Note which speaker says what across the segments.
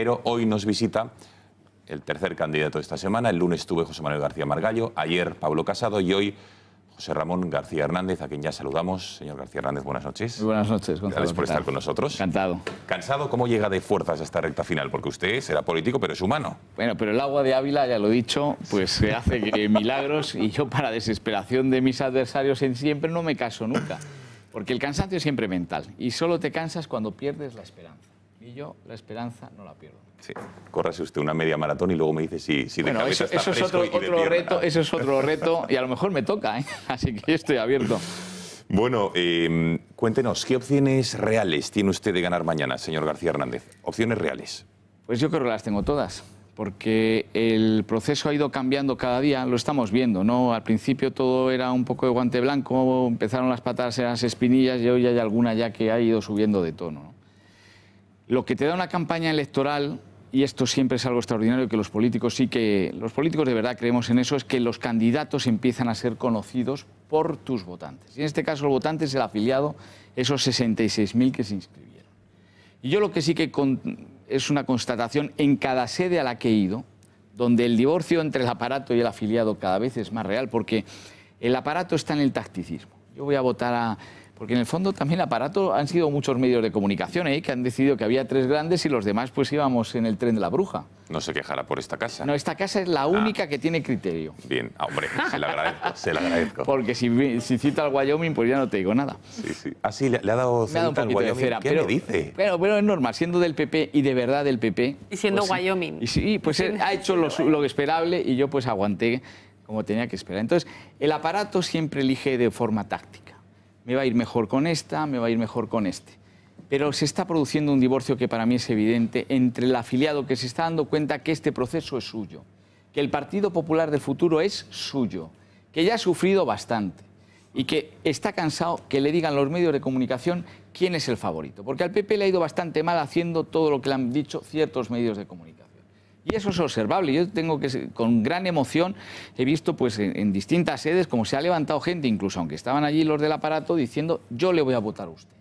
Speaker 1: pero hoy nos visita el tercer candidato de esta semana. El lunes tuve José Manuel García Margallo, ayer Pablo Casado y hoy José Ramón García Hernández, a quien ya saludamos. Señor García Hernández, buenas noches. buenas noches, Gracias por estar con nosotros. Encantado. ¿Cansado cómo llega de fuerzas a esta recta final? Porque usted será político, pero es humano.
Speaker 2: Bueno, pero el agua de Ávila, ya lo he dicho, pues se hace milagros y yo, para desesperación de mis adversarios en siempre, no me caso nunca. Porque el cansancio es siempre mental y solo te cansas cuando pierdes la esperanza. Y yo la esperanza no la pierdo.
Speaker 1: Sí, usted una media maratón y luego me dice si, si de cabeza eso, es otro,
Speaker 2: reto, eso es otro reto y a lo mejor me toca, ¿eh? así que yo estoy abierto.
Speaker 1: Bueno, em, cuéntenos, ¿qué opciones reales tiene usted de ganar mañana, señor García Hernández? Opciones reales.
Speaker 2: Pues yo creo que las tengo todas porque el proceso ha ido cambiando cada día, lo estamos viendo, ¿no? Al principio todo era un poco de guante blanco, empezaron las patadas, en las espinillas y hoy hay alguna ya que ha ido subiendo de tono, ¿no? Lo que te da una campaña electoral, y esto siempre es algo extraordinario que los políticos sí que, los políticos de verdad creemos en eso, es que los candidatos empiezan a ser conocidos por tus votantes. Y en este caso el votante es el afiliado, esos 66.000 que se inscribieron. Y yo lo que sí que es una constatación en cada sede a la que he ido, donde el divorcio entre el aparato y el afiliado cada vez es más real, porque el aparato está en el tacticismo. Yo voy a votar a porque en el fondo también el aparato han sido muchos medios de comunicación ahí ¿eh? que han decidido que había tres grandes y los demás pues íbamos en el tren de la bruja. No se quejará por esta casa. No, esta casa es la ah. única que tiene criterio. Bien, ah, hombre, se la agradezco, se la agradezco. Porque si, cita al Wyoming, pues ya no te digo nada. Sí, sí. Ah, sí, le, ha dado, cita al ¿Qué pero, dice? Pero, pero, es normal, siendo del PP y de verdad del PP... Y siendo pues Wyoming. Y sí, pues él ha hecho lo, lo esperable y yo pues aguanté como tenía que esperar. Entonces, el aparato siempre elige de forma táctica me va a ir mejor con esta, me va a ir mejor con este. Pero se está produciendo un divorcio que para mí es evidente entre el afiliado que se está dando cuenta que este proceso es suyo, que el Partido Popular del futuro es suyo, que ya ha sufrido bastante y que está cansado que le digan los medios de comunicación quién es el favorito. Porque al PP le ha ido bastante mal haciendo todo lo que le han dicho ciertos medios de comunicación. Y eso es observable. Yo tengo que, con gran emoción, he visto pues en, distintas sedes como se ha levantado gente, incluso aunque estaban allí los del aparato, diciendo yo le voy a votar a usted,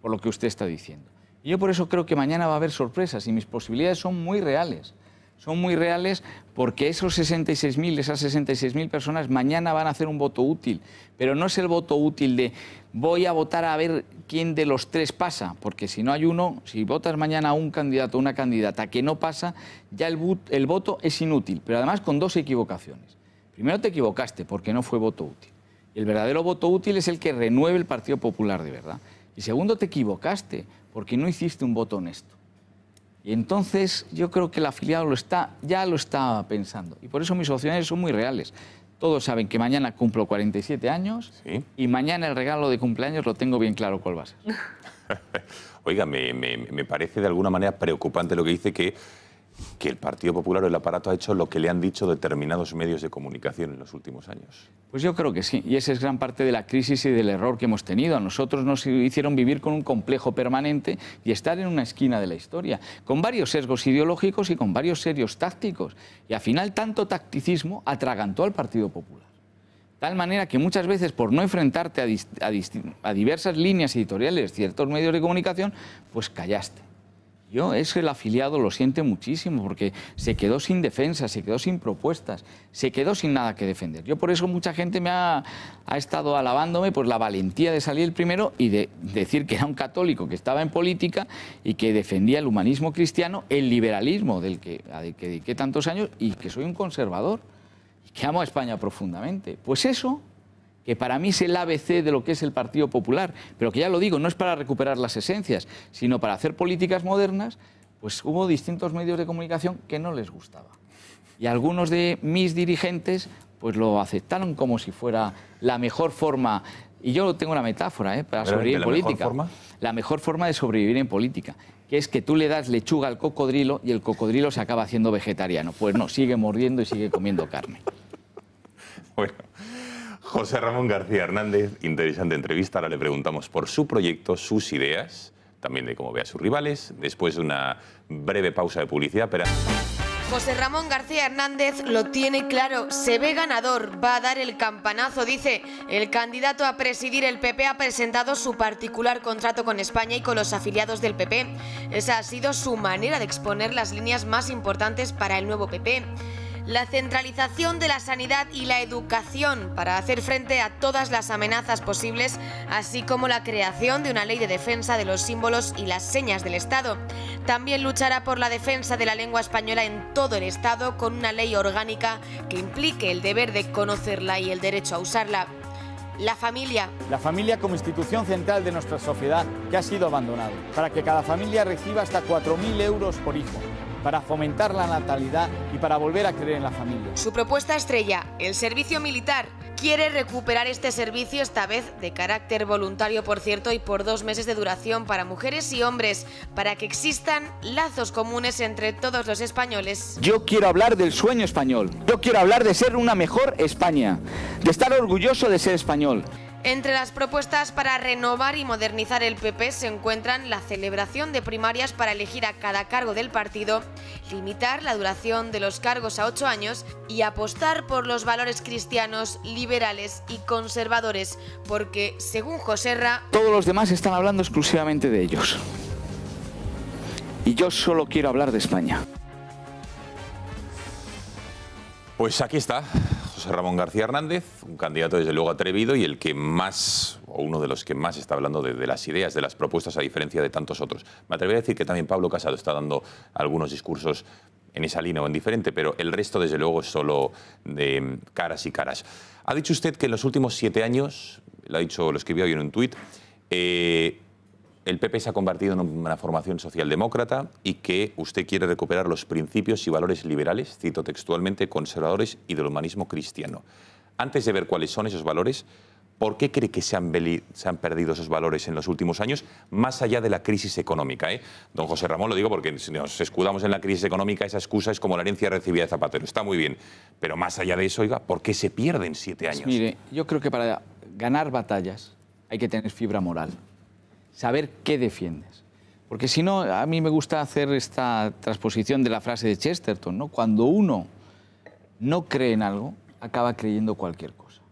Speaker 2: por lo que usted está diciendo. Y yo por eso creo que mañana va a haber sorpresas y mis posibilidades son muy reales son muy reales porque esos 66.000, esas 66.000 personas mañana van a hacer un voto útil, pero no es el voto útil de voy a votar a ver quién de los tres pasa, porque si no hay uno, si votas mañana a un candidato o una candidata que no pasa, ya el, el voto es inútil, pero además con dos equivocaciones. Primero te equivocaste porque no fue voto útil. El verdadero voto útil es el que renueve el Partido Popular de verdad. Y segundo, te equivocaste porque no hiciste un voto honesto. Y entonces yo creo que el afiliado lo está, ya lo está pensando. Y por eso mis opciones son muy reales. Todos saben que mañana cumplo 47 años y mañana el regalo de cumpleaños lo tengo bien claro
Speaker 1: cuál va a ser. Oiga, me, parece de alguna manera preocupante lo que dice que que el Partido Popular o el aparato ha hecho lo que le han dicho determinados medios de comunicación en los últimos años.
Speaker 2: Pues yo creo que sí, y esa es gran parte de la crisis y del error que hemos tenido. A nosotros nos hicieron vivir con un complejo permanente y estar en una esquina de la historia, con varios sesgos ideológicos y con varios serios tácticos. Y al final tanto tacticismo atragantó al Partido Popular. Tal manera que muchas veces por no enfrentarte a diversas líneas editoriales, ciertos medios de comunicación, pues callaste. Yo es el afiliado lo siente muchísimo porque se quedó sin defensa, se quedó sin propuestas, se quedó sin nada que defender. Yo por eso mucha gente me ha, estado alabándome por la valentía de salir el primero y de decir que era un católico que estaba en política y que defendía el humanismo cristiano, el liberalismo del que, que dediqué tantos años y que soy un conservador y que amo a España profundamente. Pues eso que para mí es el ABC de lo que es el Partido Popular, pero que ya lo digo, no es para recuperar las esencias, sino para hacer políticas modernas, pues hubo distintos medios de comunicación que no les gustaba. Y algunos de mis dirigentes pues lo aceptaron como si fuera la mejor forma, y yo tengo una metáfora ¿eh? para sobrevivir en política. La mejor forma de sobrevivir en política, que es que tú le das lechuga al cocodrilo y el cocodrilo se acaba haciendo vegetariano. Pues no, sigue mordiendo y sigue comiendo carne.
Speaker 1: Bueno. José Ramón García Hernández, interesante entrevista. Ahora le preguntamos por su proyecto, sus ideas, también de cómo ve a sus rivales, después de una breve pausa de publicidad. Pero...
Speaker 3: José Ramón García Hernández lo tiene claro, se ve ganador, va a dar el campanazo, dice. El candidato a presidir el PP ha presentado su particular contrato con España y con los afiliados del PP. Esa ha sido su manera de exponer las líneas más importantes para el nuevo PP la centralización de la sanidad y la educación para hacer frente a todas las amenazas posibles, así como la creación de una ley de defensa de los símbolos y las señas del Estado. También luchará por la defensa de la lengua española en todo el Estado con una ley orgánica que implique el deber de conocerla y el derecho a usarla. La familia.
Speaker 2: La familia como institución central de nuestra sociedad que ha sido abandonada, para que cada familia reciba hasta 4.000 euros por hijo para fomentar la natalidad y para volver a creer en la familia.
Speaker 3: Su propuesta estrella, el servicio militar, quiere recuperar este servicio, esta vez de carácter voluntario, por cierto, y por dos meses de duración para mujeres y hombres, para que existan lazos comunes entre todos los españoles.
Speaker 2: Yo quiero hablar del sueño español, yo quiero hablar de ser una mejor España, de estar orgulloso de ser español.
Speaker 3: Entre las propuestas para renovar y modernizar el PP se encuentran la celebración de primarias para elegir a cada cargo del partido, limitar la duración de los cargos a ocho años y apostar por los valores cristianos, liberales y conservadores, porque, según José
Speaker 2: todos los demás están hablando exclusivamente de ellos. Y yo solo quiero hablar de España.
Speaker 1: Pues aquí está. Ramón García Hernández, un candidato desde luego atrevido y el que más, o uno de los que más está hablando de, las ideas, de las propuestas, a diferencia de tantos otros. Me atrevería a decir que también Pablo Casado está dando algunos discursos en esa línea o en diferente, pero el resto desde luego es solo de caras y caras. Ha dicho usted que en los últimos siete años, lo ha dicho, lo escribió hoy en un tuit, eh, el PP se ha convertido en una formación socialdemócrata y que usted quiere recuperar los principios y valores liberales, cito textualmente, conservadores y del humanismo cristiano. Antes de ver cuáles son esos valores, ¿por qué cree que se han, perdido esos valores en los últimos años, más allá de la crisis económica? Eh? Don José Ramón, lo digo porque si nos escudamos en la crisis económica, esa excusa es como la herencia recibida de Zapatero. Está muy bien, pero más allá de eso, oiga, ¿por qué se pierden siete pues años?
Speaker 2: mire, yo creo que para ganar batallas hay que tener fibra moral saber qué defiendes. Porque si no, a mí me gusta hacer esta transposición de la frase de Chesterton, ¿no? Cuando uno no cree en algo, acaba creyendo cualquier cosa.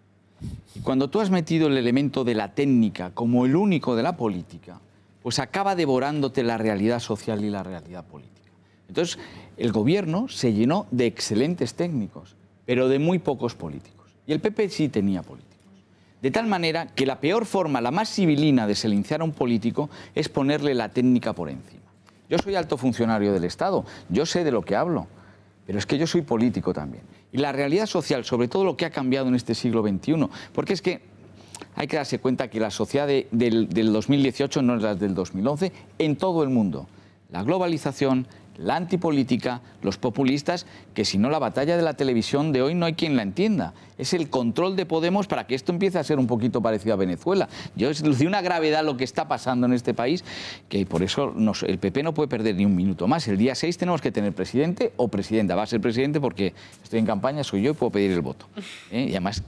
Speaker 2: Y cuando tú has metido el elemento de la técnica como el único de la política, pues acaba devorándote la realidad social y la realidad política. Entonces, el gobierno se llenó de excelentes técnicos, pero de muy pocos políticos. Y el PP sí tenía políticos. De tal manera que la peor forma, la más civilina de silenciar a un político es ponerle la técnica por encima. Yo soy alto funcionario del Estado, yo sé de lo que hablo, pero es que yo soy político también. Y la realidad social, sobre todo lo que ha cambiado en este siglo XXI, porque es que hay que darse cuenta que la sociedad del, del 2018 no es la del 2011 en todo el mundo. La globalización, la antipolítica, los populistas, que si no la batalla de la televisión de hoy no hay quien la entienda. Es el control de Podemos para que esto empiece a ser un poquito parecido a Venezuela. Yo es una gravedad lo que está pasando en este país, que por eso el PP no puede perder ni un minuto más. El día 6 tenemos que tener presidente o presidenta. Va a ser presidente porque estoy en campaña, soy yo y puedo pedir el voto. ¿eh? Y además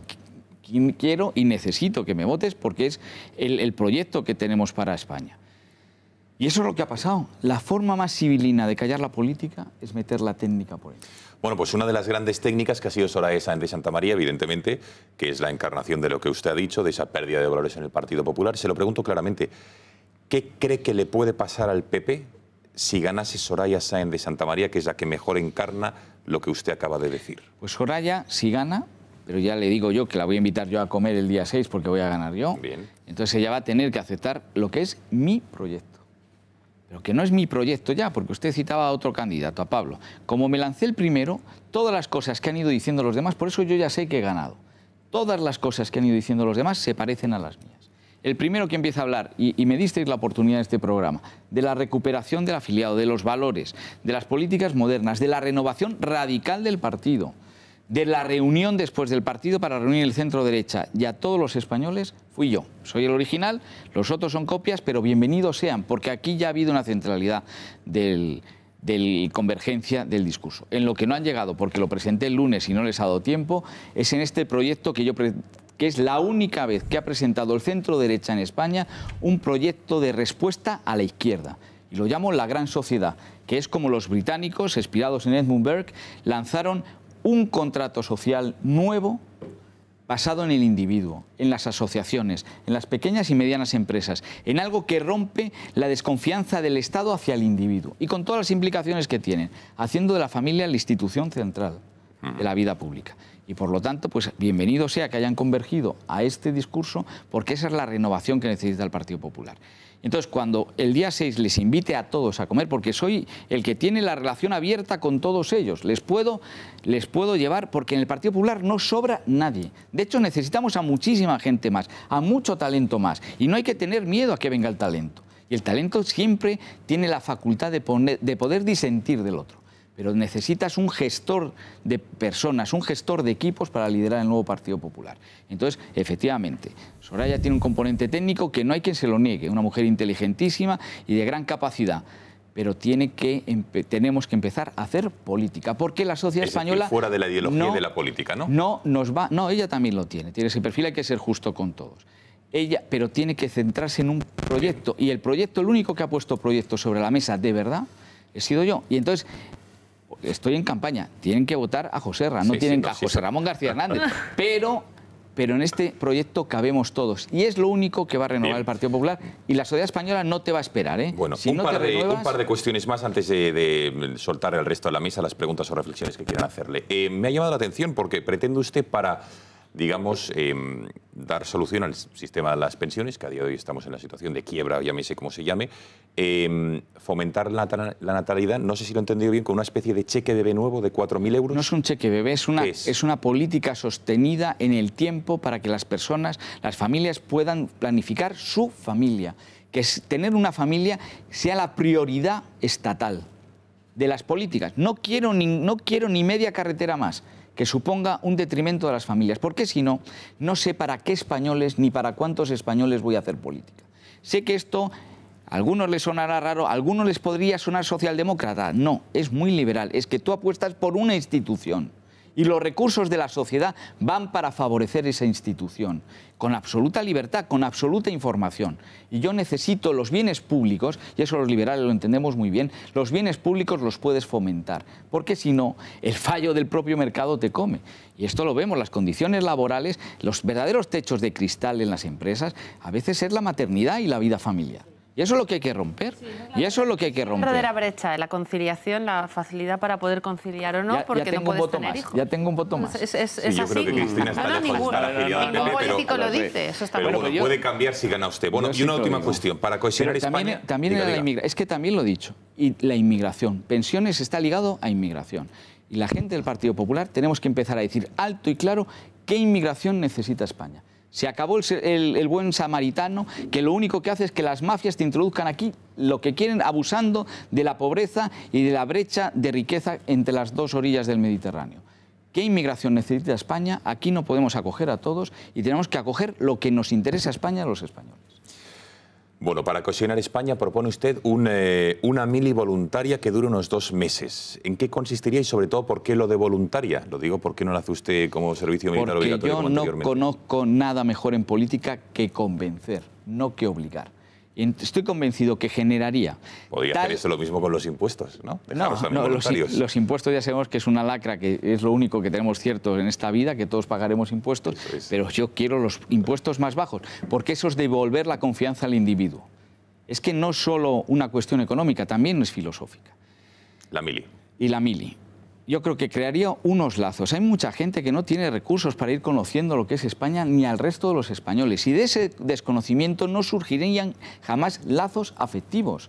Speaker 2: quiero y necesito que me votes porque es el proyecto que tenemos para España. Y eso es lo que ha pasado. La forma más civilina de callar la política es meter la técnica por ahí.
Speaker 1: Bueno, pues una de las grandes técnicas que ha sido Soraya Sáenz de Santa María, evidentemente, que es la encarnación de lo que usted ha dicho, de esa pérdida de valores en el Partido Popular. Se lo pregunto claramente, ¿qué cree que le puede pasar al PP si ganase Soraya Sáenz de Santa María, que es la que mejor encarna lo que usted acaba de decir?
Speaker 2: Pues Soraya, si gana, pero ya le digo yo que la voy a invitar yo a comer el día 6 porque voy a ganar yo, Bien. entonces ella va a tener que aceptar lo que es mi proyecto pero que no es mi proyecto ya, porque usted citaba a otro candidato, a Pablo. Como me lancé el primero, todas las cosas que han ido diciendo los demás, por eso yo ya sé que he ganado. Todas las cosas que han ido diciendo los demás se parecen a las mías. El primero que empieza a hablar, y, me disteis la oportunidad en este programa, de la recuperación del afiliado, de los valores, de las políticas modernas, de la renovación radical del partido de la reunión después del partido para reunir el centro derecha y a todos los españoles fui yo. Soy el original, los otros son copias, pero bienvenidos sean, porque aquí ya ha habido una centralidad del, del convergencia del discurso. En lo que no han llegado, porque lo presenté el lunes y no les ha dado tiempo, es en este proyecto que yo que es la única vez que ha presentado el centro derecha en España un proyecto de respuesta a la izquierda y lo llamo la gran sociedad, que es como los británicos, inspirados en Edmund Burke, lanzaron un contrato social nuevo basado en el individuo, en las asociaciones, en las pequeñas y medianas empresas, en algo que rompe la desconfianza del Estado hacia el individuo y con todas las implicaciones que tiene, haciendo de la familia la institución central de la vida pública. Y por lo tanto, pues bienvenido sea que hayan convergido a este discurso, porque esa es la renovación que necesita el Partido Popular. Entonces, cuando el día 6 les invite a todos a comer, porque soy el que tiene la relación abierta con todos ellos, les puedo, les puedo llevar, porque en el Partido Popular no sobra nadie. De hecho, necesitamos a muchísima gente más, a mucho talento más. Y no hay que tener miedo a que venga el talento. Y el talento siempre tiene la facultad de poder disentir del otro pero necesitas un gestor de personas, un gestor de equipos para liderar el nuevo Partido Popular. Entonces, efectivamente, Soraya tiene un componente técnico que no hay quien se lo niegue, una mujer inteligentísima y de gran capacidad. Pero tiene que, tenemos que empezar a hacer política, porque la sociedad española... fuera de la ideología y de la política, ¿no? No, nos va, no, ella también lo tiene, tiene ese perfil, hay que ser justo con todos. Ella, pero tiene que centrarse en un proyecto, y el proyecto, el único que ha puesto proyectos sobre la mesa de verdad, he sido yo. Y entonces estoy en campaña, tienen que votar a José Ramón, no tienen a José Ramón García Hernández. Pero pero en este proyecto cabemos todos. Y es lo único que va a renovar el Partido Popular. Y la sociedad española no te va a esperar. ¿eh? Bueno, un, par
Speaker 1: de, cuestiones más antes de, soltar el resto de la mesa las preguntas o reflexiones que quieran hacerle. Eh, me ha llamado la atención porque pretende usted para digamos, em, dar solución al sistema de las pensiones, que a día de hoy estamos en la situación de quiebra, ya sé cómo se llame, em, fomentar la, natalidad, no sé si lo he entendido bien, con una especie de cheque de bebé nuevo de 4.000 euros. No es un cheque bebé, es una, es?
Speaker 2: política sostenida en el tiempo para que las personas, las familias puedan planificar su familia, que tener una familia sea la prioridad estatal de las políticas. No quiero no quiero ni media carretera más que suponga un detrimento de las familias, porque si no, no sé para qué españoles ni para cuántos españoles voy a hacer política. Sé que esto a algunos les sonará raro, a algunos les podría sonar socialdemócrata. No, es muy liberal. Es que tú apuestas por una institución y los recursos de la sociedad van para favorecer esa institución, con absoluta libertad, con absoluta información. Y yo necesito los bienes públicos, y eso los liberales lo entendemos muy bien, los bienes públicos los puedes fomentar, porque si no, el fallo del propio mercado te come. Y esto lo vemos, las condiciones laborales, los verdaderos techos de cristal en las empresas, a veces es la maternidad y la vida familiar. Y eso es lo que hay que romper. y eso es lo que hay que romper. de la
Speaker 4: brecha, la conciliación, la facilidad para poder conciliar o no, porque ya tengo no un voto más, hijos.
Speaker 2: Ya tengo un voto más. Es,
Speaker 4: así. no,
Speaker 1: político lo dice. Eso está pero bueno, puede cambiar si gana usted. Bueno, y una última cuestión. Para cohesionar también, España... También la
Speaker 2: Es que también lo he dicho. Y la inmigración. Pensiones está ligado a inmigración. Y la gente del Partido Popular tenemos que empezar a decir alto y claro qué inmigración necesita España. Se acabó el, buen samaritano, que lo único que hace es que las mafias te introduzcan aquí lo que quieren, abusando de la pobreza y de la brecha de riqueza entre las dos orillas del Mediterráneo. ¿Qué inmigración necesita España? Aquí no podemos acoger a todos y tenemos que acoger lo que nos interesa a España a los españoles.
Speaker 1: Bueno, para cocinar España propone usted eh, una mili voluntaria que dure unos dos meses. ¿En qué consistiría y sobre todo por qué lo de voluntaria? Lo digo porque no lo hace usted como servicio militar porque obligatorio. Yo no
Speaker 2: conozco nada mejor en política que convencer, no que obligar estoy convencido que generaría. Podría hacer esto
Speaker 1: lo mismo con los impuestos, ¿no? no, los,
Speaker 2: impuestos ya sabemos que es una lacra, que es lo único que tenemos cierto en esta vida, que todos pagaremos impuestos, pero yo quiero los impuestos más bajos, porque eso es devolver la confianza al individuo. Es que no solo una cuestión económica, también es filosófica. La mili. Y la mili yo creo que crearía unos lazos. Hay mucha gente que no tiene recursos para ir conociendo lo que es España ni al resto de los españoles. Y de ese desconocimiento no surgirían jamás lazos afectivos.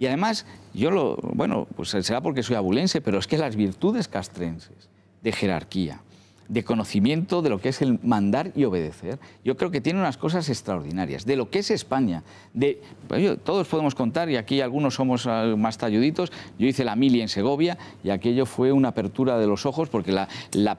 Speaker 2: Y además, yo lo, bueno, pues será porque soy abulense, pero es que las virtudes castrenses de jerarquía, de conocimiento de lo que es el mandar y obedecer. Yo creo que tiene unas cosas extraordinarias. De lo que es España, de, pues, todos podemos contar, y aquí algunos somos ah, más talluditos, yo hice la mili en Segovia y aquello fue una apertura de los ojos porque la,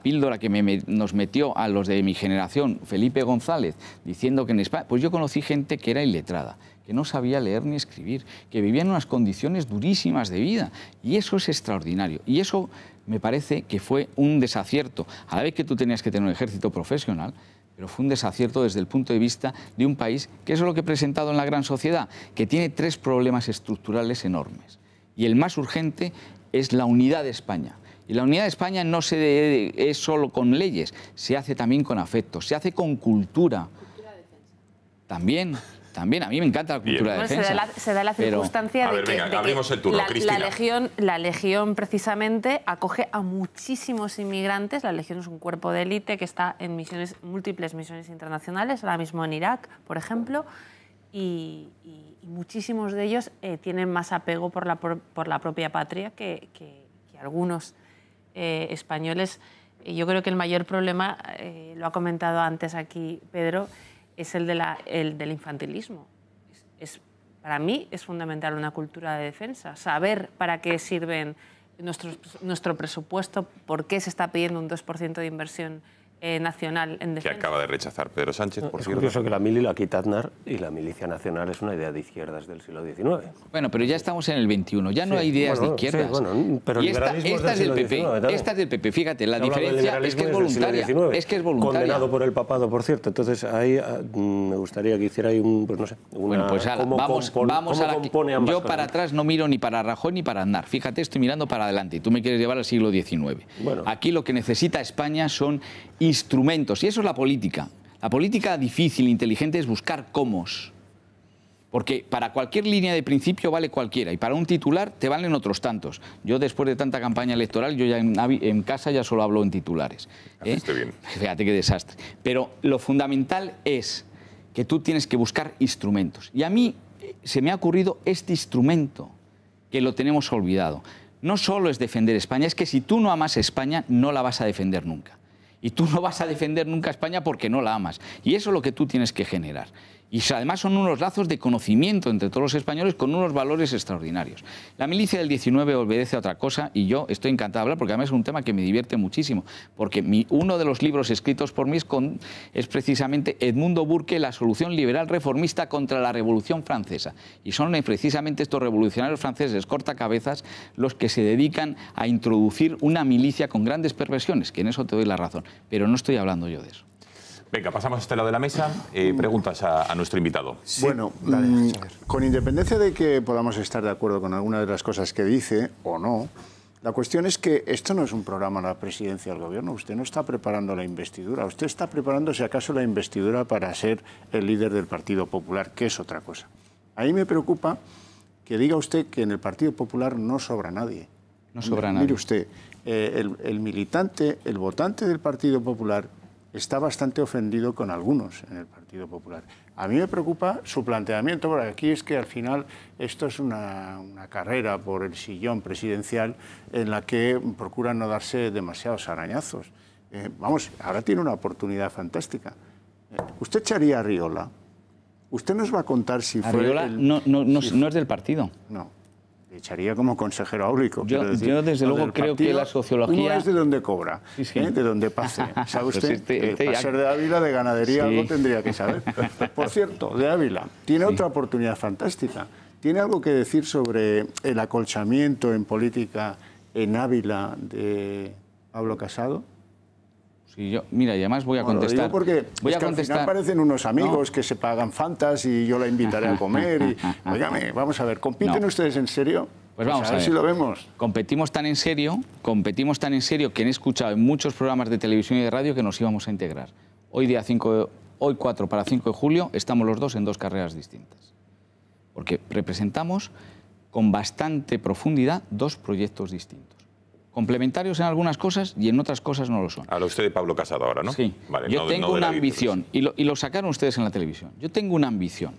Speaker 2: píldora que nos metió a los de mi generación, Felipe González, diciendo que en España, pues yo conocí gente que era iletrada, que no sabía leer ni escribir, que vivía en unas condiciones durísimas de vida. Y eso es extraordinario. Y eso me parece que fue un desacierto. A la vez que tú tenías que tener un ejército profesional, pero fue un desacierto desde el punto de vista de un país que es lo que he presentado en la gran sociedad, que tiene tres problemas estructurales enormes. Y el más urgente es la unidad de España. Y la unidad de España no se es solo con leyes, se hace también con afecto, se hace con cultura. también también, a mí me encanta la cultura de defensa.
Speaker 4: se, da la, circunstancia de, que, la, legión, la legión precisamente acoge a muchísimos inmigrantes. La legión es un cuerpo de élite que está en misiones, múltiples misiones internacionales, ahora mismo en Irak, por ejemplo, y, muchísimos de ellos eh, tienen más apego por la, propia patria que, algunos eh, españoles. yo creo que el mayor problema, eh, lo ha comentado antes aquí Pedro, es el, de la, el del infantilismo. para mí es fundamental una cultura de defensa, saber para qué sirven nuestro, nuestro presupuesto, por qué se está pidiendo un 2% de inversión eh, nacional en defensa. Que
Speaker 5: acaba de rechazar Pedro Sánchez, por Es curioso que la mili la quita y la milicia nacional es una idea de izquierdas del siglo XIX.
Speaker 2: Bueno, pero ya estamos en el XXI, ya no hay ideas de izquierdas. bueno, pero esta, es del, PP, esta es del PP, fíjate, la diferencia es que es voluntaria. es que es voluntaria. Condenado por
Speaker 5: el papado, por cierto. Entonces, ahí ah, me gustaría que hiciera ahí un, pues no sé, Bueno, pues vamos,
Speaker 6: vamos a la, Yo para
Speaker 2: atrás no miro ni para Rajoy ni para andar Fíjate, estoy mirando para adelante y tú me quieres llevar al siglo XIX. Bueno. Aquí lo que necesita España son instrumentos. Y eso es la política. La política difícil, inteligente, es buscar cómo. Porque para cualquier línea de principio vale cualquiera y para un titular te valen otros tantos. Yo después de tanta campaña electoral, yo ya en, casa ya solo hablo en titulares. ¿eh? bien. Fíjate qué desastre. Pero lo fundamental es que tú tienes que buscar instrumentos. Y a mí eh, se me ha ocurrido este instrumento, que lo tenemos olvidado. No solo es defender España, es que si tú no amas España, no la vas a defender nunca y tú no vas a defender nunca a España porque no la amas. Y eso es lo que tú tienes que generar. Y además son unos lazos de conocimiento entre todos los españoles con unos valores extraordinarios. La milicia del 19 obedece a otra cosa y yo estoy encantado de hablar porque además es un tema que me divierte muchísimo. Porque uno de los libros escritos por mí es, es precisamente Edmundo Burke, La solución liberal reformista contra la Revolución Francesa. Y son precisamente estos revolucionarios franceses cortacabezas los que se dedican a introducir una milicia con grandes perversiones, que en eso te doy la razón. Pero no estoy hablando yo de eso.
Speaker 1: Venga, pasamos a este lado de la mesa. Eh, mm. preguntas a, nuestro invitado.
Speaker 7: Bueno, mm, con independencia de que podamos estar de acuerdo con alguna de las cosas que dice o no, la cuestión es que esto no es un programa de la presidencia del gobierno. Usted no está preparando la investidura. Usted está preparándose, acaso, la investidura para ser el líder del Partido Popular, que es otra cosa. A mí me preocupa que diga usted que en el Partido Popular no sobra nadie. No sobra nadie. Mire usted, eh, el militante, el votante del Partido Popular está bastante ofendido con algunos en el Partido Popular. A mí me preocupa su planteamiento, porque aquí es que al final esto es una, carrera por el sillón presidencial en la que procuran no darse demasiados arañazos. Eh, vamos, ahora tiene una oportunidad fantástica. Eh, ¿Usted echaría a Riola? Usted nos va a contar si fue... Riola no, no, no, es del partido. No le echaría como consejero áulico. Yo, desde luego creo que la sociología... es de donde cobra, ¿eh? de donde pase. ¿Sabe pues usted? Este- eh, este ser de Ávila, de ganadería, algo tendría que saber. Por cierto, de Ávila, tiene otra oportunidad fantástica. ¿Tiene algo que decir sobre el acolchamiento en política en Ávila de Pablo Casado? yo, mira, y además voy a contestar. porque voy a contestar. Al final parecen unos amigos que se pagan fantas y yo la invitaré a comer. Y, vamos a ver, ¿compiten ustedes en serio? Pues vamos a, ver si lo
Speaker 2: vemos. Competimos tan en serio, competimos tan en serio que he escuchado en muchos programas de televisión y de radio que nos íbamos a integrar. Hoy día 5, hoy 4 para 5 de julio estamos los dos en dos carreras distintas. Porque representamos con bastante profundidad dos proyectos distintos complementarios en algunas cosas y en otras cosas no lo son.
Speaker 1: Habla usted de Pablo Casado ahora, ¿no? Sí. Vale, yo tengo una
Speaker 2: ambición, y y lo sacaron ustedes en la televisión, yo tengo una ambición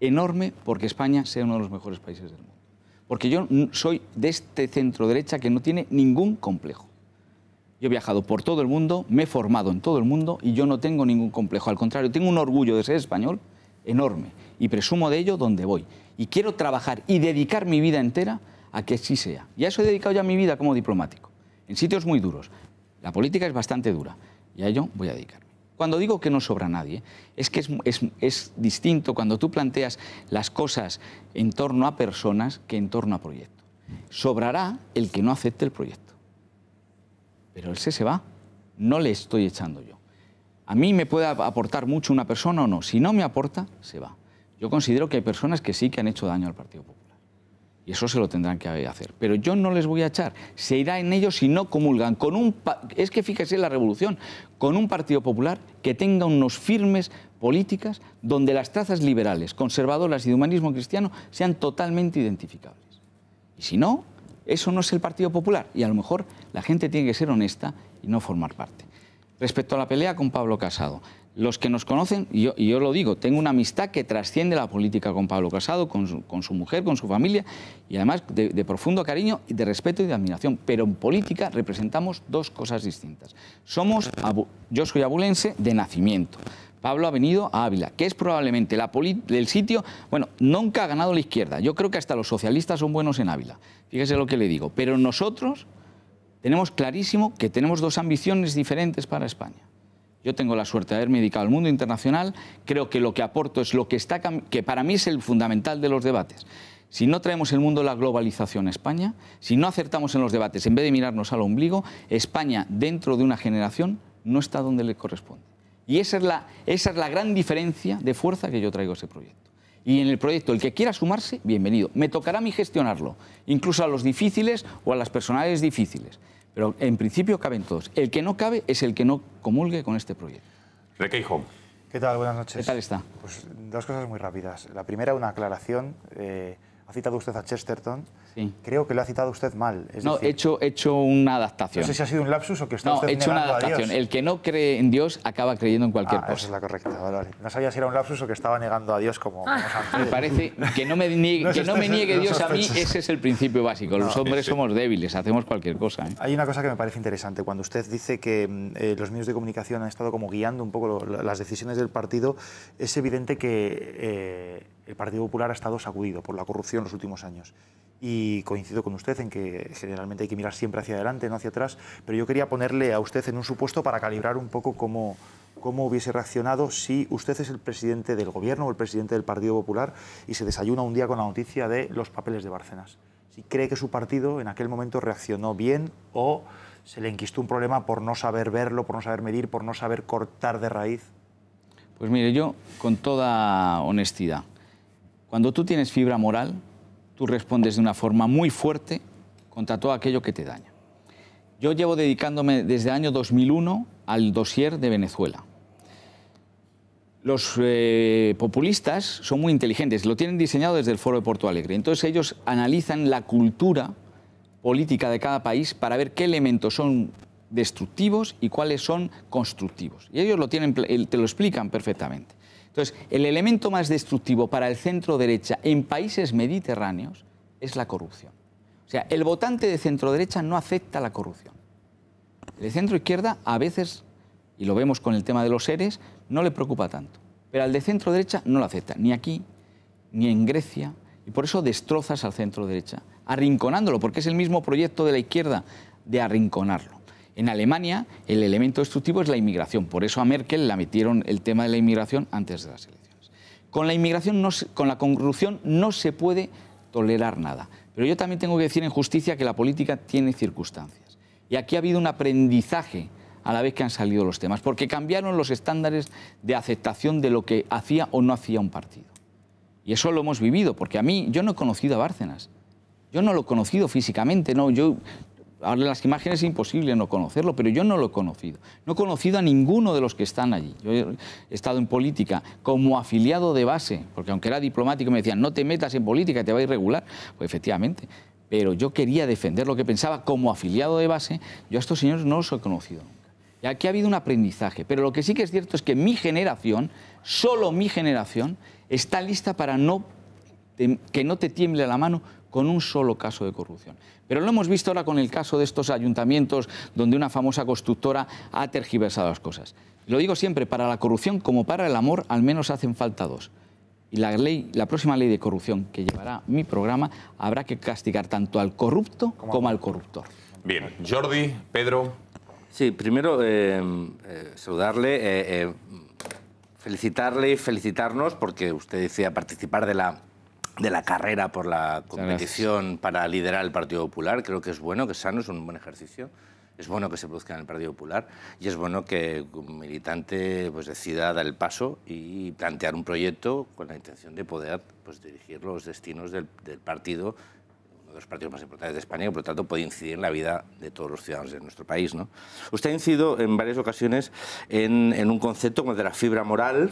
Speaker 2: enorme porque España sea uno de los mejores países del mundo. Porque yo soy de este centro derecha que no tiene ningún complejo. Yo he viajado por todo el mundo, me he formado en todo el mundo y yo no tengo ningún complejo. Al contrario, tengo un orgullo de ser español enorme y presumo de ello donde voy. Y quiero trabajar y dedicar mi vida entera a que sí sea. Y a eso he dedicado ya mi vida como diplomático, en sitios muy duros. La política es bastante dura y a ello voy a dedicarme. Cuando digo que no sobra nadie, es que es, distinto cuando tú planteas las cosas en torno a personas que en torno a proyectos. Sobrará el que no acepte el proyecto. Pero él se se va, no le estoy echando yo. A mí me puede aportar mucho una persona o no. Si no me aporta, se va. Yo considero que hay personas que sí que han hecho daño al Partido Popular. Y eso se lo tendrán que hacer. Pero yo no les voy a echar. Se irá en ellos si no comulgan. Con un es que fíjese la revolución. Con un Partido Popular que tenga unos firmes políticas donde las trazas liberales, conservadoras y de humanismo cristiano sean totalmente identificables. Y si no, eso no es el Partido Popular. Y a lo mejor la gente tiene que ser honesta y no formar parte. Respecto a la pelea con Pablo Casado, los que nos conocen, y yo lo digo, tengo una amistad que trasciende la política con Pablo Casado, con su, mujer, con su familia, y además de, profundo cariño, de respeto y de admiración. Pero en política representamos dos cosas distintas. Somos, yo soy abulense de nacimiento. Pablo ha venido a Ávila, que es probablemente la el sitio, bueno, nunca ha ganado la izquierda. Yo creo que hasta los socialistas son buenos en Ávila. Fíjese lo que le digo. Pero nosotros tenemos clarísimo que tenemos dos ambiciones diferentes para España. Yo tengo la suerte de haberme dedicado al mundo internacional, creo que lo que aporto es lo que está, que para mí es el fundamental de los debates. Si no traemos el mundo de la globalización a España, si no acertamos en los debates, en vez de mirarnos al ombligo, España dentro de una generación no está donde le corresponde. Y esa es la, esa es la gran diferencia de fuerza que yo traigo a ese proyecto. Y en el proyecto, el que quiera sumarse, bienvenido. Me tocará a mí gestionarlo, incluso a los difíciles o a las personalidades difíciles. Pero en principio caben todos. El que no cabe es el que no comulgue con este proyecto.
Speaker 8: Requeijo. ¿Qué tal? Buenas noches. ¿Qué tal está? Pues dos cosas muy rápidas. La primera, una aclaración. Eh, ha citado usted a Chesterton. Creo que lo ha citado usted mal. no, he,
Speaker 2: hecho, hecho una adaptación. No sé si
Speaker 8: ha sido un lapsus o que está no, he hecho una adaptación. El
Speaker 2: que no cree en Dios acaba creyendo en cualquier ah, cosa. Esa es la correcta, No
Speaker 8: sabía si era un lapsus o que estaba negando a Dios como... Ah. me parece que no me niegue, que este, Dios a este. mí,
Speaker 2: ese es el principio básico. Los hombres somos débiles, hacemos cualquier cosa.
Speaker 8: ¿eh? Hay una cosa que me parece interesante. Cuando usted dice que mm, eh, los medios de comunicación han estado como guiando un poco las decisiones del partido, es evidente que eh, el Partido Popular ha estado sacudido por la corrupción en los últimos años y coincido con usted en que generalmente hay que mirar siempre hacia adelante, no hacia atrás, pero yo quería ponerle a usted en un supuesto para calibrar un poco cómo, cómo hubiese reaccionado si usted es el presidente del gobierno o el presidente del Partido Popular y se desayuna un día con la noticia de los papeles de Bárcenas. Si cree que su partido en aquel momento reaccionó bien o se le enquistó un problema por no saber verlo, por no saber medir, por no saber cortar de raíz.
Speaker 2: Pues mire, yo con toda honestidad, cuando tú tienes fibra moral, tú respondes de una forma muy fuerte contra todo aquello que te daña. Yo llevo dedicándome desde el año 2001 al dossier de Venezuela. Los eh, populistas son muy inteligentes, lo tienen diseñado desde el Foro de Porto Alegre. Entonces ellos analizan la cultura política de cada país para ver qué elementos son destructivos y cuáles son constructivos. Y ellos lo tienen, te lo explican perfectamente. Entonces, el elemento más destructivo para el centro derecha en países mediterráneos es la corrupción. O sea, el votante de centro derecha no acepta la corrupción. El de centro izquierda a veces, y lo vemos con el tema de los seres, no le preocupa tanto. Pero al de centro derecha no lo acepta, ni aquí, ni en Grecia, y por eso destrozas al centro derecha, arrinconándolo, porque es el mismo proyecto de la izquierda de arrinconarlo. En Alemania el elemento destructivo es la inmigración, por eso a Merkel la metieron el tema de la inmigración antes de las elecciones. Con la inmigración, no, con la corrupción no se puede tolerar nada. Pero yo también tengo que decir en justicia que la política tiene circunstancias. Y aquí ha habido un aprendizaje a la vez que han salido los temas, porque cambiaron los estándares de aceptación de lo que hacía o no hacía un partido. Y eso lo hemos vivido, porque a mí yo no he conocido a Bárcenas. Yo no lo he conocido físicamente, no, yo Ahora las imágenes es imposible no conocerlo, pero yo no lo he conocido. No he conocido a ninguno de los que están allí. Yo he estado en política como afiliado de base, porque aunque era diplomático me decían, no te metas en política, te va a ir regular Pues efectivamente, pero yo quería defender lo que pensaba como afiliado de base, yo a estos señores no los he conocido. nunca. Y aquí ha habido un aprendizaje, pero lo que sí que es cierto es que mi generación, solo mi generación, está lista para no, que no te tiemble la mano con un solo caso de corrupción. Pero lo hemos visto ahora con el caso de estos ayuntamientos donde una famosa constructora ha tergiversado las cosas. Lo digo siempre, para la corrupción como para el amor al menos hacen falta dos. Y la, ley, la próxima ley de corrupción que llevará mi programa habrá que castigar tanto al corrupto como al corruptor.
Speaker 6: Bien, Jordi, Pedro. Sí, primero eh, eh, saludarle. Eh, felicitarle y felicitarnos porque usted decía participar de la de la carrera por la competición para liderar el Partido Popular. Creo que es bueno, que es sano, es un buen ejercicio. Es bueno que se produzca en el Partido Popular y es bueno que un militante pues, decida dar el paso y plantear un proyecto con la intención de poder pues, dirigir los destinos del, partido uno de los partidos más importantes de España por lo tanto puede incidir en la vida de todos los ciudadanos de nuestro país. ¿no? Usted ha incidido en varias ocasiones en, en un concepto como de la fibra moral,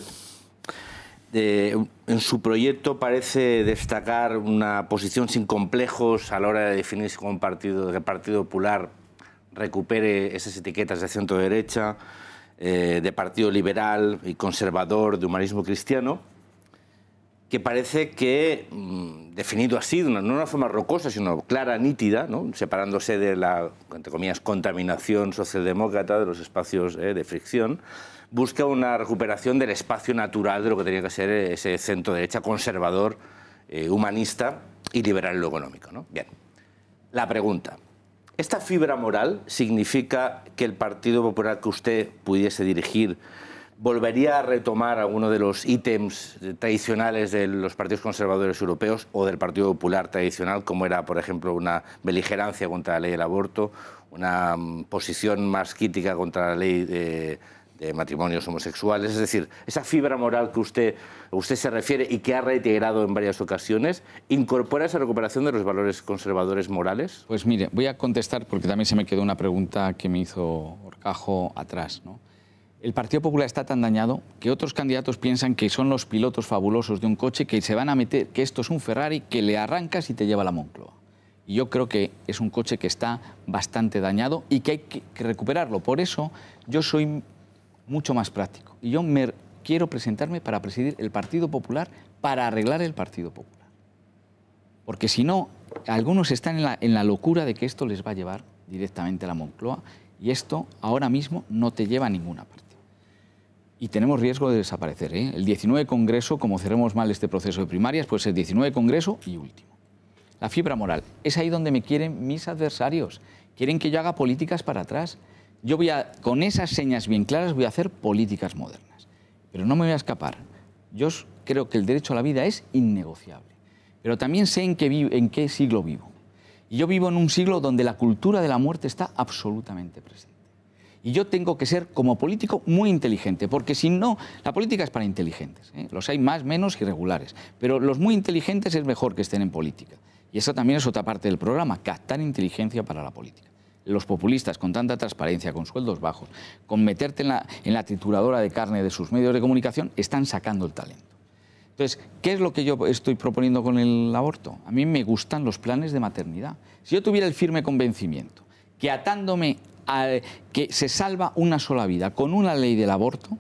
Speaker 6: en su proyecto parece destacar una posición sin complejos a la hora de definirse como un partido, que Partido Popular recupere esas etiquetas de centro derecha, eh, de partido liberal y conservador, de humanismo cristiano, que parece que, mm, definido así, no de una forma rocosa, sino clara, nítida, ¿no? separándose de la, entre comillas, contaminación socialdemócrata de los espacios eh, de fricción, busca una recuperación del espacio natural de lo que tenía que ser ese centro derecha conservador, eh, humanista y liberal en lo económico. Bien, la pregunta. ¿Esta fibra moral significa que el Partido Popular que usted pudiese dirigir volvería a retomar alguno de los ítems tradicionales de los partidos conservadores europeos o del Partido Popular tradicional, como era, por ejemplo, una beligerancia contra la ley del aborto, una mm, posición más crítica contra la ley de, de matrimonios homosexuales, es decir, esa fibra moral que usted, usted se refiere y que ha reiterado en varias ocasiones, ¿incorpora esa recuperación de los valores conservadores morales?
Speaker 2: Pues mire, voy a contestar porque también se me quedó una pregunta que me hizo Orcajo atrás. El Partido Popular está tan dañado que otros candidatos piensan que son los pilotos fabulosos de un coche que se van a meter, que esto es un Ferrari que le arrancas y te lleva a la Moncloa. Y yo creo que es un coche que está bastante dañado y que hay que recuperarlo. Por eso yo soy mucho más práctico. Y yo quiero presentarme para presidir el Partido Popular, para arreglar el Partido Popular. Porque si no, algunos están en la, locura de que esto les va a llevar directamente a la Moncloa y esto ahora mismo no te lleva a ninguna parte. Y tenemos riesgo de desaparecer. ¿eh? El 19 Congreso, como cerremos mal este proceso de primarias, pues el 19 Congreso y último. La fibra moral. Es ahí donde me quieren mis adversarios. Quieren que yo haga políticas para atrás yo voy a, con esas señas bien claras, voy a hacer políticas modernas. Pero no me voy a escapar. Yo creo que el derecho a la vida es innegociable. Pero también sé en qué, siglo vivo. Y yo vivo en un siglo donde la cultura de la muerte está absolutamente presente. Y yo tengo que ser como político muy inteligente, porque si no, la política es para inteligentes. ¿eh? Los hay más, menos y regulares. Pero los muy inteligentes es mejor que estén en política. Y eso también es otra parte del programa, captar inteligencia para la política los populistas con tanta transparencia, con sueldos bajos, con meterte en la, en trituradora de carne de sus medios de comunicación, están sacando el talento. Entonces, ¿qué es lo que yo estoy proponiendo con el aborto? A mí me gustan los planes de maternidad. Si yo tuviera el firme convencimiento que atándome a que se salva una sola vida con una ley del aborto,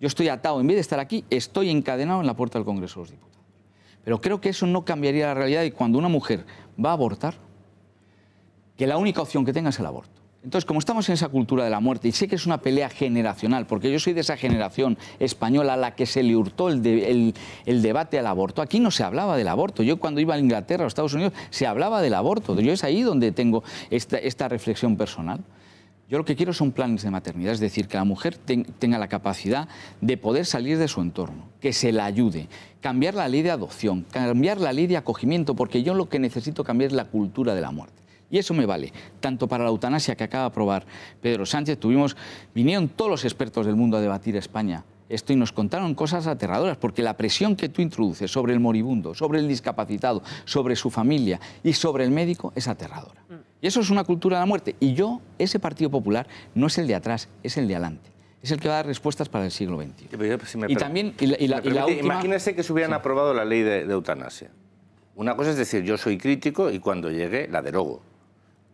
Speaker 2: yo estoy atado, en vez de estar aquí, estoy encadenado en la puerta del Congreso de los Diputados. Pero creo que eso no cambiaría la realidad y cuando una mujer va a abortar, que la única opción que tenga es el aborto. Entonces, como estamos en esa cultura de la muerte, y sé que es una pelea generacional, porque yo soy de esa generación española a la que se le hurtó el, debate al aborto, aquí no se hablaba del aborto. Yo cuando iba a Inglaterra o Estados Unidos se hablaba del aborto. Yo es ahí donde tengo esta, reflexión personal. Yo lo que quiero son planes de maternidad, es decir, que la mujer tenga la capacidad de poder salir de su entorno, que se la ayude, cambiar la ley de adopción, cambiar la ley de acogimiento, porque yo lo que necesito cambiar es la cultura de la muerte. Y eso me vale, tanto para la eutanasia que acaba de aprobar Pedro Sánchez, tuvimos, vinieron todos los expertos del mundo a debatir España esto y nos contaron cosas aterradoras, porque la presión que tú introduces sobre el moribundo, sobre el discapacitado, sobre su familia y sobre el médico es aterradora. Y eso es una cultura de la muerte. Y yo, ese Partido Popular no es el de atrás, es el de adelante. Es el que va a dar respuestas para el siglo XXI.
Speaker 6: Pues, también, Imagínese que se hubieran aprobado la ley de eutanasia. Una cosa es decir, yo soy crítico y cuando llegue la derogo.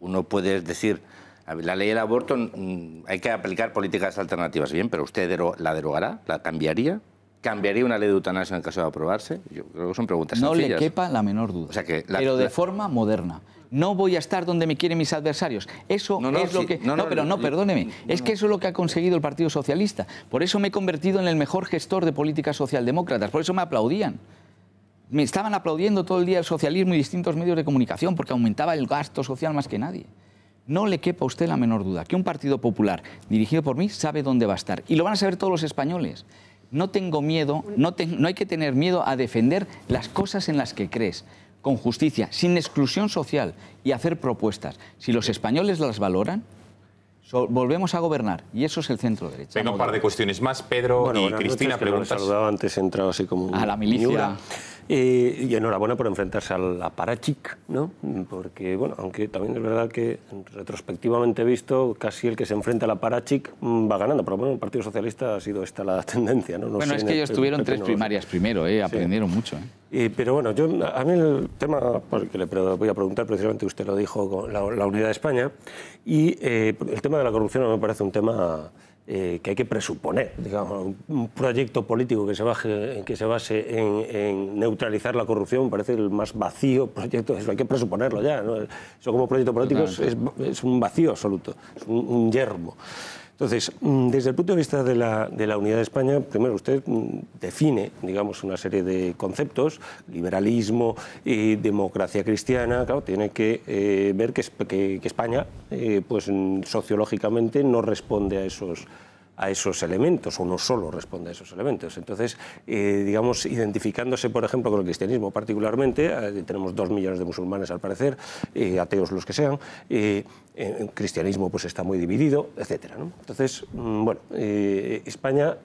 Speaker 6: Uno puede decir, la ley del aborto mm, hay que aplicar políticas alternativas, bien, pero usted la derogará, la cambiaría. ¿Cambiaría una ley de eutanasia en caso de aprobarse? Yo creo que son preguntas sencillas. No le quepa la menor duda. que pero de
Speaker 2: forma moderna. No voy a estar donde me quieren mis adversarios. Eso no, es lo que. No, pero no, perdóneme. es que eso es lo que ha conseguido el Partido Socialista. Por eso me he convertido en el mejor gestor de políticas socialdemócratas. Por eso me aplaudían me estaban aplaudiendo todo el día el socialismo y distintos medios de comunicación porque aumentaba el gasto social más que nadie. No le quepa a usted la menor duda que un Partido Popular dirigido por mí sabe dónde va a estar. Y lo van a saber todos los españoles. No tengo miedo, no, hay que tener miedo a defender las cosas en las que crees, con justicia, sin exclusión social y hacer propuestas. Si los españoles las valoran, volvemos a gobernar y eso es el centro derecho. un par de
Speaker 1: cuestiones más. Pedro y
Speaker 2: Cristina, preguntas.
Speaker 5: antes, he entrado así como... A la milicia. Eh, y enhorabuena por enfrentarse al la ¿no? Porque, bueno, aunque también es verdad que retrospectivamente visto, casi el que se enfrenta a al parachic mm, va ganando. Pero bueno, el Partido Socialista ha sido esta la tendencia, ¿no? bueno, es que ellos tuvieron tres primarias
Speaker 2: primero, ¿eh? Aprendieron mucho.
Speaker 5: ¿eh? pero bueno, yo, a mí el tema, que le voy a preguntar precisamente, usted lo dijo, con la, unidad de España, y el tema de la corrupción me parece un tema eh, que hay que presuponer. Digamos, un proyecto político que se, baje, que se base en, neutralizar la corrupción parece el más vacío proyecto. Eso hay que presuponerlo ya. Eso como proyecto político es, un vacío absoluto, es un, un yermo. Entonces, mm, desde el punto de vista de la, de la unidad de España, primero usted mm, define, digamos, una serie de conceptos, liberalismo, y democracia cristiana, claro, tiene que eh, ver que, España, eh, pues mm, sociológicamente, no responde a esos a esos elementos, o no solo responde a esos elementos. Entonces, eh, digamos, identificándose, por ejemplo, con el cristianismo particularmente, eh, tenemos dos millones de musulmanes al parecer, eh, ateos los que sean, el cristianismo pues está muy dividido, etc. Entonces, mm, bueno, España,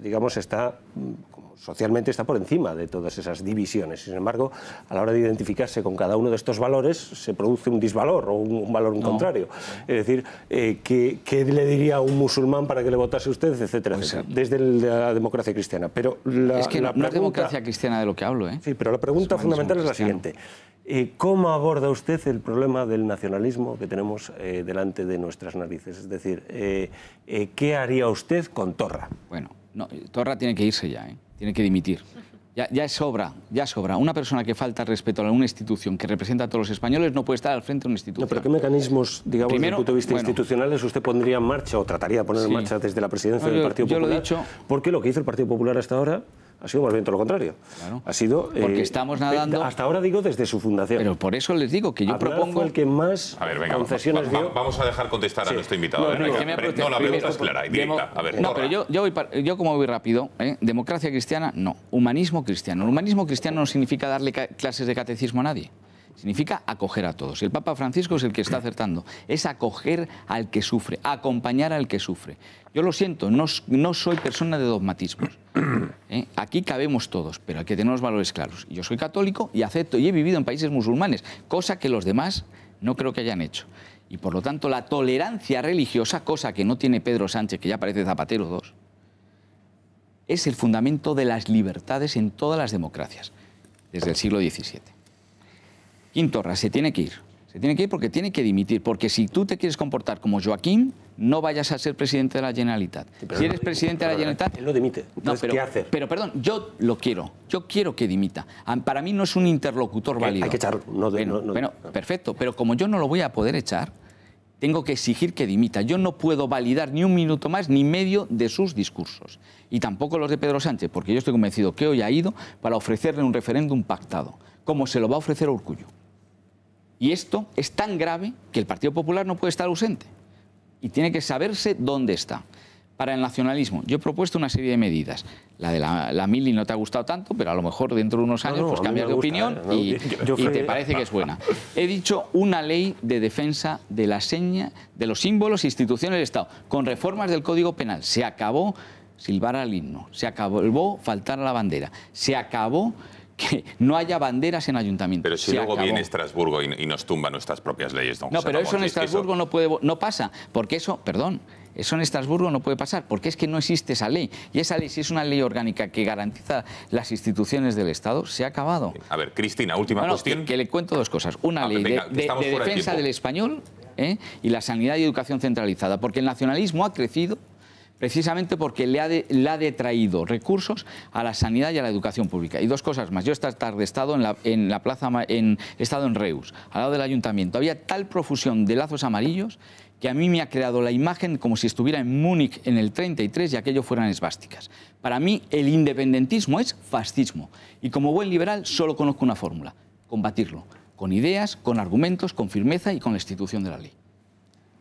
Speaker 5: digamos, está, mm, socialmente está por encima de todas esas divisiones. Sin embargo, a la hora de identificarse con cada uno de estos valores, se produce un disvalor o un, valor contrario. Es decir, ¿qué, ¿qué le diría a un musulmán para que le votara etcétera, desde la democracia cristiana. Pero la, es que la democracia cristiana de lo que hablo. ¿eh? Sí, pero la pregunta fundamental es la siguiente. Eh, ¿Cómo aborda usted el problema del nacionalismo que tenemos eh, delante de nuestras narices? Es decir, eh, ¿qué haría usted con Torra? Bueno, no, Torra
Speaker 2: tiene que irse ya, tiene que dimitir. Ya, es ya sobra. Una persona que falta respeto a una
Speaker 5: institución que representa a todos los españoles no puede estar al frente de una institución. No, pero ¿qué mecanismos, digamos, desde el punto de vista institucionales, usted pondría en marcha o trataría de poner en marcha desde la presidencia del Partido Popular? dicho, porque lo que hizo el Partido Popular hasta ahora ha sido más bien todo lo contrario. Ha sido. Eh, porque estamos eh, nadando. Hasta ahora digo desde su fundación. Pero por eso les digo que yo propongo. el
Speaker 1: que más a ver, venga, concesiones vamos a dejar contestar a nuestro invitado. No, la pregunta es clara y directa. no, pero
Speaker 2: yo, como voy rápido, ¿eh? democracia cristiana, no. Humanismo cristiano. humanismo cristiano no significa darle clases de catecismo a nadie significa acoger a todos. el Papa Francisco es el que está acertando, es acoger al que sufre, acompañar al que sufre. Yo lo siento, no, soy persona de dogmatismos. ¿eh? Aquí cabemos todos, pero hay que tener los valores claros. Yo soy católico y acepto y he vivido en países musulmanes, cosa que los demás no creo que hayan hecho. Y por lo tanto, la tolerancia religiosa, cosa que no tiene Pedro Sánchez, que ya parece Zapatero II, es el fundamento de las libertades en todas las democracias desde el siglo XVII. Quintorra se tiene que ir. Se tiene que ir porque tiene que dimitir. Porque si tú te quieres comportar como Joaquín, no vayas a ser presidente de la Generalitat. si eres presidente de la Generalitat... Él lo dimite. pero, ¿qué hace? Pero perdón, yo lo quiero. Yo quiero que dimita. Ah, para mí no es un interlocutor válido. Hay que echarlo. bueno, perfecto. Pero como yo no lo voy a poder echar, tengo que exigir que dimita. Yo no puedo validar ni un minuto más ni medio de sus discursos. Y tampoco los de Pedro Sánchez, porque yo estoy convencido que hoy ha ido para ofrecerle un referéndum pactado, como se lo va a ofrecer a Urcullo. Y esto es tan grave que el Partido Popular no puede estar ausente y tiene que saberse dónde está. Para el nacionalismo, yo he propuesto una serie de medidas. La de la, mili no te ha gustado tanto, pero a lo mejor dentro de unos años pues cambias de opinión ¿eh? y, te parece que es buena. He dicho una ley de defensa de la seña, de los símbolos e instituciones del Estado, con reformas del Código Penal. Se acabó silbar al himno, se acabó faltar a la bandera, se acabó que no haya banderas en ayuntamientos. Pero si luego viene
Speaker 1: Estrasburgo y, nos tumba nuestras propias leyes, don No, pero eso en Estrasburgo
Speaker 2: no, puede, no pasa, porque eso, perdón, eso en Estrasburgo no puede pasar, porque es que no existe esa ley. Y esa ley, si es una ley orgánica que garantiza las instituciones del Estado, se ha acabado.
Speaker 1: A ver, Cristina, última cuestión.
Speaker 2: Que, le cuento dos cosas. Una ah, ley de, defensa del español ¿eh? y la sanidad y educación centralizada, porque el nacionalismo ha crecido precisamente porque le ha, detraído recursos a la sanidad y a la educación pública. Y dos cosas más. Yo esta tarde estado en la, plaza, en, estado en Reus, al lado del ayuntamiento. Había tal profusión de lazos amarillos que a mí me ha creado la imagen como si estuviera en Múnich en el 33 y aquello fueran esvásticas. Para mí el independentismo es fascismo. Y como buen liberal solo conozco una fórmula, combatirlo, con ideas, con argumentos, con firmeza y con la institución de la ley.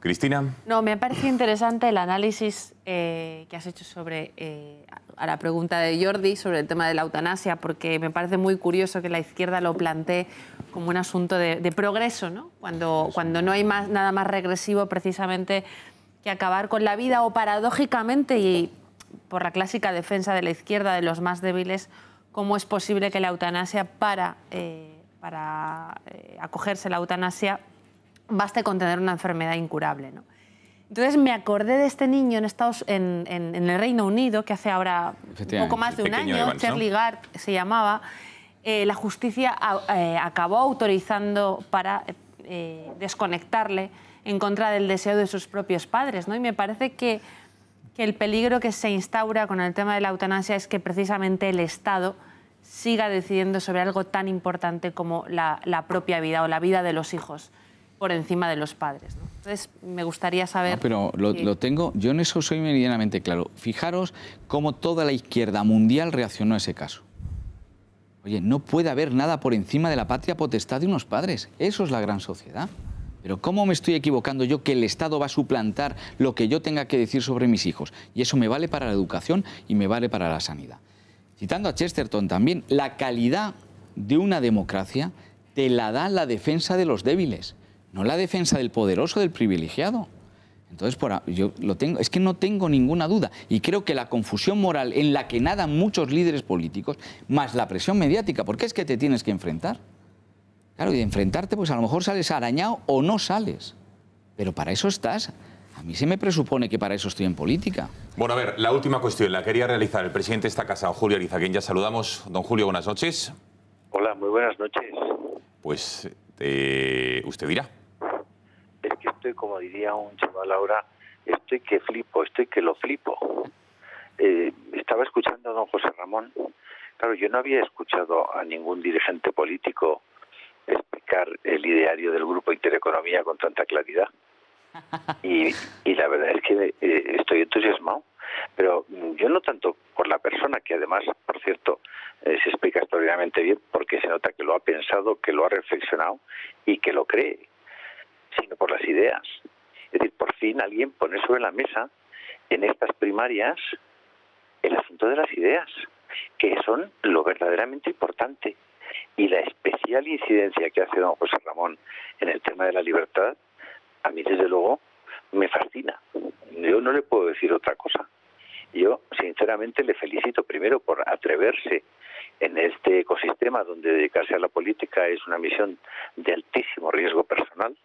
Speaker 2: Cristina.
Speaker 4: No, me ha parecido interesante el análisis eh, que has hecho sobre eh, a la pregunta de Jordi sobre el tema de la eutanasia, porque me parece muy curioso que la izquierda lo plantee como un asunto de, progreso, ¿no? Cuando, cuando no hay más, nada más regresivo precisamente que acabar con la vida o paradójicamente y por la clásica defensa de la izquierda de los más débiles, cómo es posible que la eutanasia para, eh, para acogerse a la eutanasia baste con tener una enfermedad incurable. ¿no? Entonces me acordé de este niño en, el Reino Unido, que hace ahora un poco más de un año, Charlie Gard se llamaba, eh, la justicia eh, acabó autorizando para eh, desconectarle en contra del deseo de sus propios padres. ¿no? Y me parece que, que el peligro que se instaura con el tema de la eutanasia es que precisamente el Estado siga decidiendo sobre algo tan importante como la propia vida o la vida de los hijos por encima de los padres. Entonces, me gustaría saber...
Speaker 2: pero lo, lo, tengo, yo en eso soy medianamente claro. Fijaros cómo toda la izquierda mundial reaccionó a ese caso. Oye, no puede haber nada por encima de la patria potestad de unos padres. Eso es la gran sociedad. Pero ¿cómo me estoy equivocando yo que el Estado va a suplantar lo que yo tenga que decir sobre mis hijos? Y eso me vale para la educación y me vale para la sanidad. Citando a Chesterton también, la calidad de una democracia te la da la defensa de los débiles no la defensa del poderoso, del privilegiado. Entonces, yo lo tengo, es que no tengo ninguna duda. Y creo que la confusión moral en la que nadan muchos líderes políticos, más la presión mediática, porque es que te tienes que enfrentar. Claro, y de enfrentarte, pues a lo mejor sales arañado o no sales. Pero para eso estás. A mí se me presupone que para eso estoy en política.
Speaker 1: Bueno, a ver, la última cuestión la quería realizar el presidente de esta casa, Julio quien Ya saludamos. Don Julio, buenas noches.
Speaker 9: Hola, muy buenas noches.
Speaker 1: Pues eh, usted dirá
Speaker 9: como diría un chaval ahora, estoy que flipo, estoy que lo flipo. Eh, estaba escuchando a don José Ramón. Claro, yo no había escuchado a ningún dirigente político explicar el ideario del grupo Intereconomía con tanta claridad. Y, la verdad es que eh, estoy entusiasmado, pero yo no tanto por la persona, que además, por cierto, eh, se explica extraordinariamente bien, porque se nota que lo ha pensado, que lo ha reflexionado y que lo cree, sino por las ideas. Es decir, por fin alguien pone sobre la mesa en estas primarias el asunto de las ideas, que son lo verdaderamente importante. Y la especial incidencia que hace don José Ramón en el tema de la libertad, a mí desde luego me fascina. Yo no le puedo decir otra cosa. Yo sinceramente le felicito primero por atreverse en este ecosistema donde dedicarse a la política es una misión de altísimo riesgo personal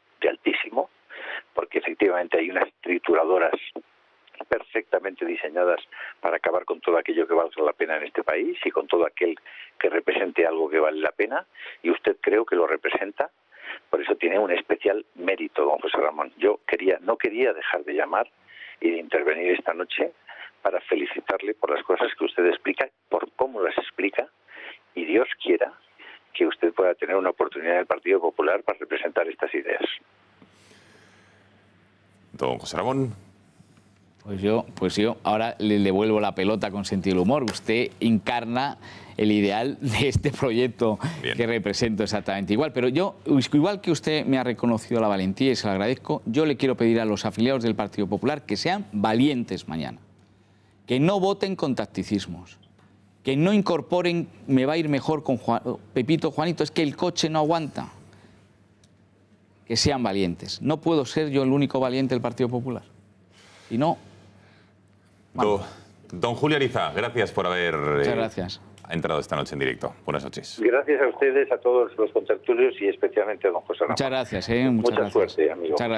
Speaker 9: para acabar con todo aquello que valga la pena en este país y con todo aquel que represente algo que vale la pena, y usted creo que lo representa, por eso tiene un especial mérito, don José Ramón. Yo quería, no quería dejar de llamar y de intervenir esta noche para felicitarle por las cosas que usted explica, por cómo las explica, y Dios quiera que usted pueda tener una oportunidad en el Partido Popular para representar estas ideas. Don José
Speaker 2: Ramón, pues yo, pues yo ahora le devuelvo la pelota con sentido del humor. Usted encarna el ideal de este proyecto que represento exactamente igual. Pero yo, igual que usted me ha reconocido la valentía y se lo agradezco, yo le quiero pedir a los afiliados del Partido Popular que sean valientes mañana, que no voten con tacticismos, que no incorporen, me va a ir mejor con Juan, Pepito Juanito, es que el coche no aguanta.
Speaker 1: Que sean valientes.
Speaker 2: No puedo ser yo el único valiente del Partido Popular.
Speaker 1: Y no, Don Julio Ariza, gracias por haber Muchas eh, gracias ha entrado esta noche en directo. Buenas noches.
Speaker 9: Gracias a ustedes, a todos los contertulios y especialmente a don José Ramón.
Speaker 1: Muchas gracias, ¿eh? Muchas Mucha gracias. suerte, amigo. Muchas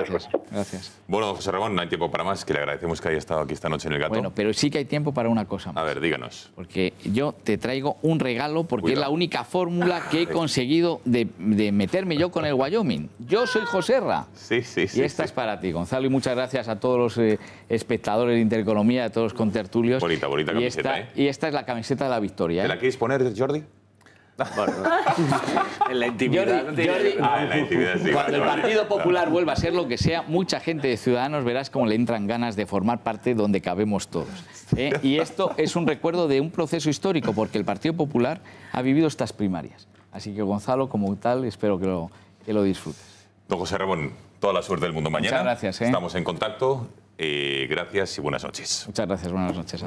Speaker 1: gracias. Bueno, don José Ramón, no hay tiempo para más, que le agradecemos que haya estado aquí esta noche en el gato. Bueno,
Speaker 2: pero sí que hay tiempo para una cosa A ver, díganos. Porque yo te traigo un regalo porque es la única fórmula que he conseguido de, meterme yo con el Wyoming. Yo soy Joserra. Sí, sí, sí. Y esta es para ti, Gonzalo, y muchas gracias a todos los eh, espectadores de Intereconomía, a todos los contertulios. Bonita, bonita camiseta. ¿eh? Y esta es la
Speaker 1: camiseta de la victoria. ¿eh? queréis poner, Jordi?
Speaker 2: en la intimidad. Jordi, ah, cuando el Partido Popular vuelva a ser lo que sea, mucha gente de Ciudadanos verás cómo le entran ganas de formar parte donde cabemos todos. ¿eh? Y esto es un recuerdo de un proceso histórico, porque el Partido Popular ha vivido estas primarias. Así que, Gonzalo, como tal, espero
Speaker 1: que lo, que lo disfrutes. Don José Ramón, toda la suerte del mundo mañana. Muchas gracias. ¿eh? Estamos en contacto. gracias y buenas noches.
Speaker 2: Muchas gracias, buenas noches.